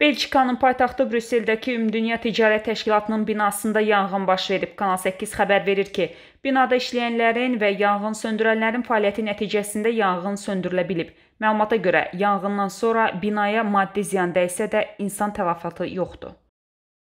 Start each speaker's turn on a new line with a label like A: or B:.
A: Belçikanın paytaxtı Brüsseldəki Ümumdünya Ticarət Təşkilatının binasında yanğın baş verib. Kanal 8 xəbər verir ki, binada işləyənlərin və yanğın söndürənlərin fəaliyyəti nəticəsində yanğın söndürülə bilib. Məlumata görə, yanğından sonra binaya maddi ziyan dəysə də insan tələfatı yoxdur.